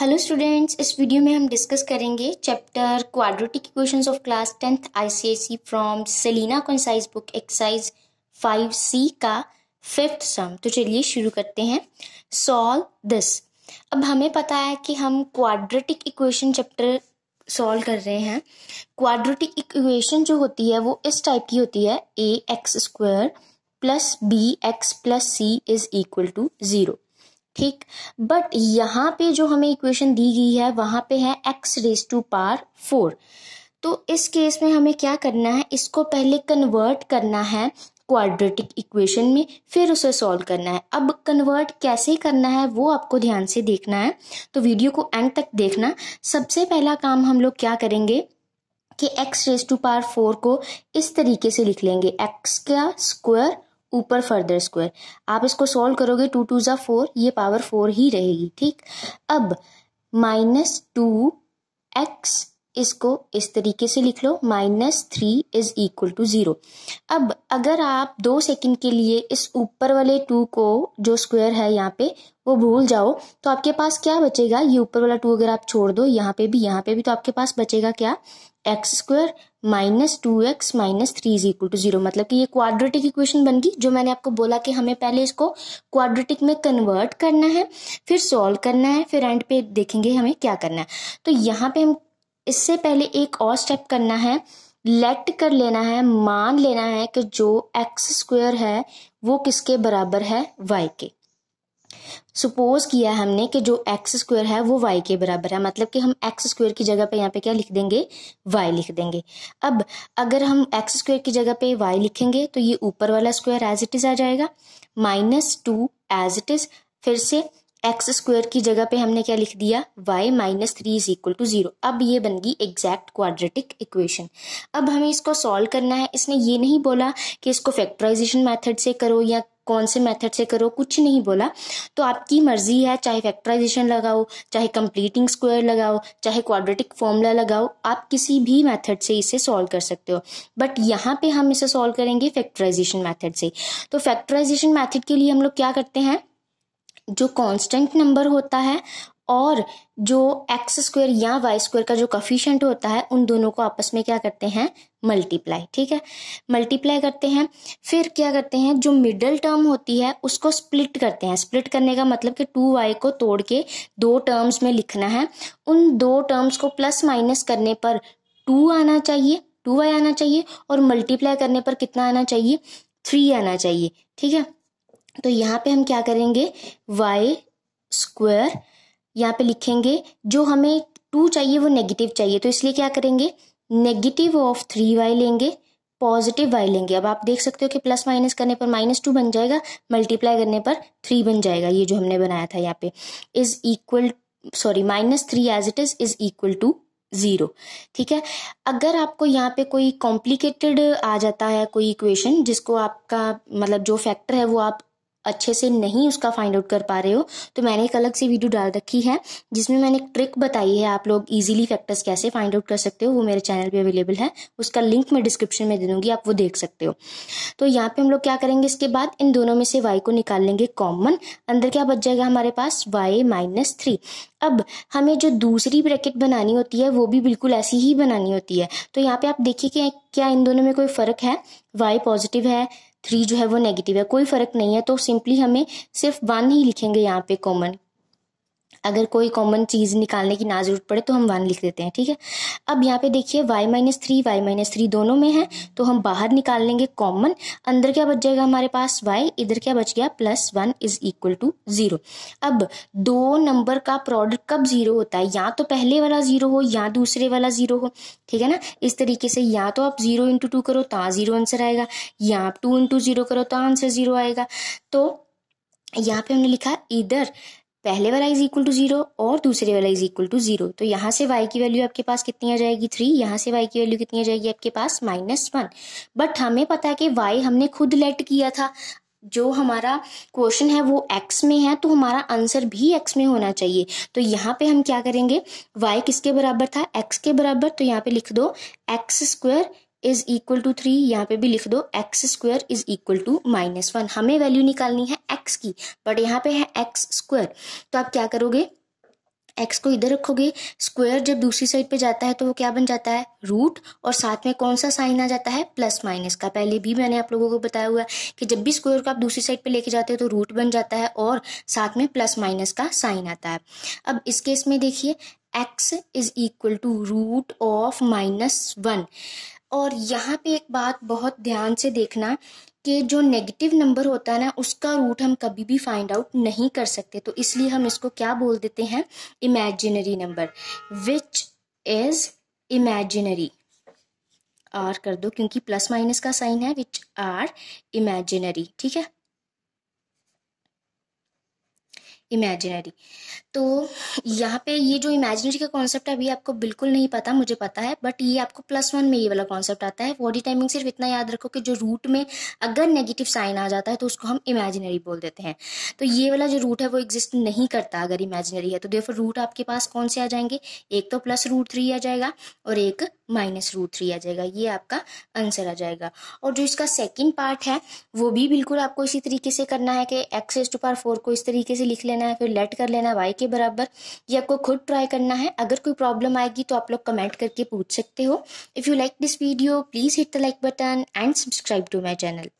hello students इस video में हम डिस्कस करेंगे chapter quadratic equations of class tenth ICSE from Selina Concise book exercise five C का fifth सम तो चलिए शुरू करते हैं सॉल्व दिस अब हमें पता है कि हम क्वाड्रेटिक इक्वेशन चैप्टर सॉल्व कर रहे हैं क्वाड्रेटिक इक्वेशन जो होती है वो इस टाइप की होती है a x square plus b x plus c is equal to zero ठीक बट यहाँ पे जो हमें इक्वेशन दी गई है वहां पे है x raise to power four तो इस केस में हमें क्या करना है इसको पहले कन्वर्ट करना है क्वाड्रेटिक इक्वेशन में फिर उसे सॉल्व करना है अब कन्वर्ट कैसे करना है वो आपको ध्यान से देखना है तो वीडियो को एंड तक देखना सबसे पहला काम हम लोग क्या करेंगे कि x raise to power four को इस तरीके से लिख लेंगे एक्स का स्क्वायर ऊपर फर्दर स्क्वायर आप इसको सॉल्व करोगे टू टू ज़ा फोर ये पावर फोर ही रहेगी ठीक अब माइनस टू एक्स इसको इस तरीके से लिख लो minus three is equal to zero अब अगर आप दो सेकंड के लिए इस ऊपर वाले टू को जो स्क्वायर है यहाँ पे वो भूल जाओ तो आपके पास क्या बचेगा ये ऊपर वाला टू अगर आप छोड़ दो यहाँ पे भी यहाँ पे भी तो आपके पास बचेगा क्या x square minus two x minus three is equal to zero मतलब कि ये क्वाड्रेटिक इक्वेशन बन गई जो मैंने आपको बोला कि हमें पहले इसको क्वाड्रेटिक में कन्वर्ट करना है फिर सॉल्व करना है फिर एंड पे देखेंगे हमें क्या करना है तो यहाँ पे हम इससे पहले एक और स्टेप करना है लेट कर लेना है मान लेना है कि जो एक्स स्क्वेयर है वो किसके बराबर है वाई के सपोज किया हमने कि जो एक्स स्क्वायर है वो वाई के बराबर है मतलब कि हम एक्स स्क्वायर की जगह पे यहाँ पे क्या लिख देंगे वाई लिख देंगे अब अगर हम एक्स स्क्वायर की जगह पे वाई लिखेंगे तो ये ऊपर वाला स्क्वायर एज इट इज़ आ जाएगा minus two as it is फिर से एक्स स्क्वायर की जगह पे हमने क्या लिख दिया y minus three is equal to zero अब ये बन गई एग्जैक्ट क्वाड्रेटिक इक्वेशन अब हमें इसको सॉल्व करना है इसने ये नहीं बोला कि इसको फैक्टराइजेशन मेथड से करो या कौन से मेथड से करो कुछ नहीं बोला तो आपकी मर्जी है चाहे फैक्टराइजेशन लगाओ चाहे कंप्लीटिंग स्क्वायर लगाओ चाहे क्वाड्रेटिक फॉर्मूला लगाओ आप किसी भी मेथड से इसे सॉल्व कर सकते हो बट यहाँ पे हम इसे सॉल्व करेंगे फैक्टराइजेशन मेथड से तो फैक्टराइजेशन मेथड के लिए हम लोग क्या करते हैं जो कांस्टेंट नंबर होता है और जो एक्स स्क्वायर या वाई स्क्वायर का जो कफिशेंट होता है उन दोनों को आपस में क्या करते हैं मल्टीप्लाई ठीक है मल्टीप्लाई करते हैं फिर क्या करते हैं जो मिडल टर्म होती है उसको स्प्लिट करते हैं स्प्लिट करने का मतलब कि टू वाई को तोड़ के दो टर्म्स में लिखना है उन दो टर्म्स को प्लस माइनस करने पर टू आना चाहिए टू वाई आना चाहिए और मल्टीप्लाई करने पर कितना आना चाहिए थ्री आना चाहिए ठीक है तो यहाँ पे हम क्या करेंगे वाई स्क्वायर यहाँ पे लिखेंगे जो हमें टू चाहिए वो नेगेटिव चाहिए तो इसलिए क्या करेंगे नेगेटिव ऑफ थ्री वाई लेंगे पॉजिटिव वाई लेंगे अब आप देख सकते हो कि प्लस माइनस करने पर माइनस टू बन जाएगा मल्टीप्लाई करने पर थ्री बन जाएगा ये जो हमने बनाया था यहाँ पे is equal sorry minus three as it is is equal to zero ठीक है अगर आपको यहाँ पे कोई कॉम्प्लिकेटेड आ जाता है कोई इक्वेशन जिसको आपका मतलब जो फैक्टर है वो आप अच्छे से नहीं उसका फाइंड आउट कर पा रहे हो तो मैंने एक अलग से वीडियो डाल रखी है जिसमें मैंने एक ट्रिक बताई है आप लोग इजीली फैक्टर्स कैसे फाइंड आउट कर सकते हो वो मेरे चैनल पे अवेलेबल है उसका लिंक मैं डिस्क्रिप्शन में दे दूंगी आप वो देख सकते हो तो यहाँ पे हम लोग क्या करेंगे इसके बाद इन दोनों में से वाई को निकाल लेंगे कॉमन अंदर क्या बच जाएगा हमारे पास वाई माइनस थ्री अब हमें जो दूसरी ब्रैकेट बनानी होती है वो भी बिल्कुल ऐसी ही बनानी होती है तो यहाँ पे आप देखिए कि क्या इन दोनों में कोई फ़र्क है वाई पॉजिटिव है थ्री जो है वो नेगेटिव है कोई फ़र्क नहीं है तो सिंपली हमें सिर्फ वन ही लिखेंगे यहाँ पे कॉमन अगर कोई कॉमन चीज़ निकालने की ना जरूरत पड़े तो हम वन लिख देते हैं ठीक है अब यहाँ पे देखिए y minus three y minus three दोनों में है तो हम बाहर निकाल लेंगे कॉमन अंदर क्या बच जाएगा हमारे पास वाई इधर क्या बच गया plus one is equal to zero अब दो नंबर का प्रोडक्ट कब ज़ीरो होता है या तो पहले वाला ज़ीरो हो या दूसरे वाला ज़ीरो हो ठीक है ना इस तरीके से या तो आप ज़ीरो इंटू टू करो तो ज़ीरो आंसर आएगा या आप टू इंटू ज़ीरो करो तो आंसर ज़ीरो आएगा तो यहाँ पे हमने लिखा इधर पहले वाला इज इक्वल टू जीरो और दूसरे वाला इज इक्वल टू जीरो तो यहाँ से वाई की वैल्यू आपके पास कितनी आ जाएगी थ्री यहाँ से वाई की वैल्यू कितनी आ जाएगी आपके पास माइनस वन बट हमें पता है कि वाई हमने खुद लेट किया था जो हमारा क्वेश्चन है वो एक्स में है तो हमारा आंसर भी एक्स में होना चाहिए तो यहाँ पे हम क्या करेंगे वाई किसके बराबर था एक्स के बराबर तो यहाँ पे लिख दो x square is equal to three यहाँ पे भी लिख दो x square is equal to minus one हमें वैल्यू निकालनी है एक्स की बट यहाँ पे है एक्स स्क्वायर तो आप क्या करोगे एक्स को इधर रखोगे स्क्वायर जब दूसरी साइड पे जाता है तो वो क्या बन जाता है रूट और साथ में कौन सा साइन आ जाता है प्लस माइनस का पहले भी मैंने आप लोगों को बताया हुआ है कि जब भी स्क्वायर को आप दूसरी साइड पे लेके जाते हो तो रूट बन जाता है और साथ में प्लस माइनस का साइन आता है अब इस केस में देखिए x is equal to root of minus one और यहाँ पे एक बात बहुत ध्यान से देखना कि जो नेगेटिव नंबर होता है ना उसका रूट हम कभी भी फाइंड आउट नहीं कर सकते तो इसलिए हम इसको क्या बोल देते हैं imaginary number which is imaginary आर कर दो क्योंकि प्लस माइनस का साइन है विच आर इमेजिनरी ठीक है इमेजिनरी तो यहाँ पे ये जो इमेजिनरी का कॉन्सेप्ट है अभी आपको बिल्कुल नहीं पता मुझे पता है बट ये आपको प्लस वन में ये वाला कॉन्सेप्ट आता है बॉडी टाइमिंग सिर्फ इतना याद रखो कि जो रूट में अगर नेगेटिव साइन आ जाता है तो उसको हम इमेजिनरी बोल देते हैं तो ये वाला जो रूट है वो एग्जिस्ट नहीं करता अगर इमेजिनरी है तो देखो रूट आपके पास कौन से आ जाएंगे एक तो प्लस रूट थ्री आ जाएगा और एक माइनस रूट थ्री आ जाएगा ये आपका आंसर आ जाएगा और जो इसका सेकेंड पार्ट है वो भी बिल्कुल आपको इसी तरीके से करना है कि एक्स एस टू पार फोर को इस तरीके से लिख लेना लेना है फिर लेट कर लेना वाई के बराबर ये आपको खुद ट्राई करना है अगर कोई प्रॉब्लम आएगी तो आप लोग कमेंट करके पूछ सकते हो if you like this video please hit the like button and subscribe to my channel